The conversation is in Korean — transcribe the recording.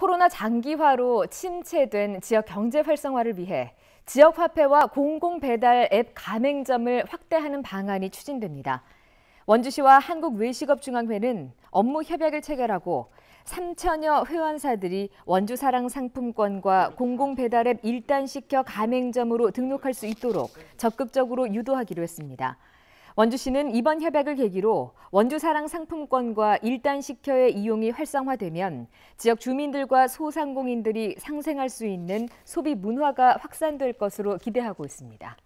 코로나 장기화로 침체된 지역 경제 활성화를 위해 지역 화폐와 공공 배달 앱 가맹점을 확대하는 방안이 추진됩니다. 원주시와 한국외식업중앙회는 업무 협약을 체결하고 3천여 회원사들이 원주사랑 상품권과 공공배달앱 일단시켜 가맹점으로 등록할 수 있도록 적극적으로 유도하기로 했습니다. 원주시는 이번 협약을 계기로 원주사랑 상품권과 일단식혀의 이용이 활성화되면 지역 주민들과 소상공인들이 상생할 수 있는 소비 문화가 확산될 것으로 기대하고 있습니다.